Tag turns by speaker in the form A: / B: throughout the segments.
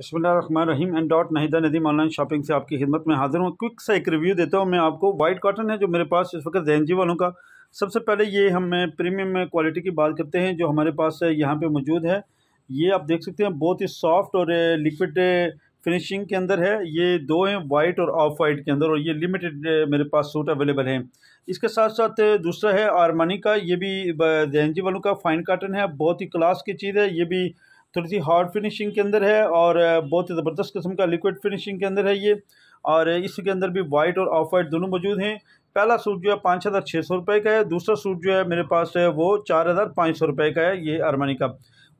A: बसमीम and dot Nahida Nadeem online shopping से आपकी खिदमत में हाजिर हूँ क्विक सा एक रिव्यू देता हूँ मैं आपको वाइट कॉटन है जो मेरे पास इस वक्त जहन जी वालों का सबसे पहले ये हम प्रीमियम क्वालिटी की बात करते हैं जो हमारे पास यहाँ पे मौजूद है ये आप देख सकते हैं बहुत ही सॉफ्ट और लिक्विड फिनिशिंग के अंदर है ये दो हैं वाइट और ऑफ वाइट के अंदर और ये लिमिटेड मेरे पास सूट अवेलेबल हैं इसके साथ साथ दूसरा है आर्मानी का ये भी जहन जी वालों का फ़ाइन काटन है बहुत ही क्लास की चीज़ है ये भी थोड़ी सी हार्ड फिनिशिंग के अंदर है और बहुत ही ज़बरदस्त किस्म का लिक्विड फिनिशिंग के अंदर है ये और इसके अंदर भी वाइट और ऑफ वाइट दोनों मौजूद हैं पहला सूट जो है पाँच हज़ार छः सौ रुपये का है दूसरा सूट जो है मेरे पास है वो चार हज़ार पाँच सौ रुपये का है ये अरमानी का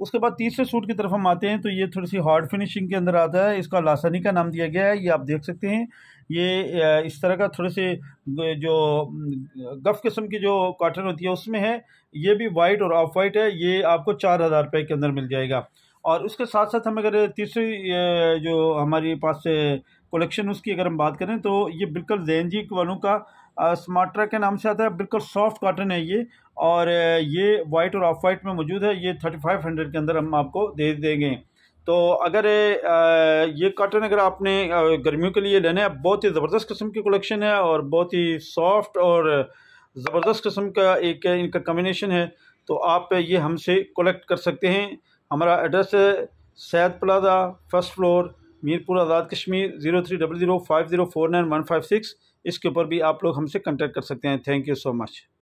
A: उसके बाद तीसरे सूट की तरफ हम आते हैं तो ये थोड़ी सी हार्ड फिनिशिंग के अंदर आता है इसका लासानी का नाम दिया गया है ये आप देख सकते हैं ये इस तरह का थोड़े से जो गफ किस्म की जो कॉटन होती है उसमें है ये भी वाइट और ऑफ वाइट है ये आपको चार हज़ार रुपये के अंदर मिल जाएगा और उसके साथ साथ हम अगर तीसरी जो हमारे पास कलेक्शन उसकी अगर हम बात करें तो ये बिल्कुल जैन जी वालों का स्मार्ट्रा के नाम से आता है बिल्कुल सॉफ्ट कॉटन है ये और ये वाइट और ऑफ वाइट में मौजूद है ये थर्टी फाइव हंड्रेड के अंदर हम आपको दे देंगे तो अगर ये कॉटन अगर आपने गर्मियों के लिए लेना है बहुत ही ज़बरदस्त किस्म की कलेक्शन है और बहुत ही सॉफ्ट और ज़बरदस्त किस्म का एक इनका कम्बिनेशन है तो आप ये हमसे कलेक्ट कर सकते हैं हमारा एड्रेस है Saeed plaza first floor Mirpur Azad Kashmir zero three double zero five zero four nine one five six इसके ऊपर भी आप लोग हमसे कंटेक्ट कर सकते हैं थैंक यू सो मच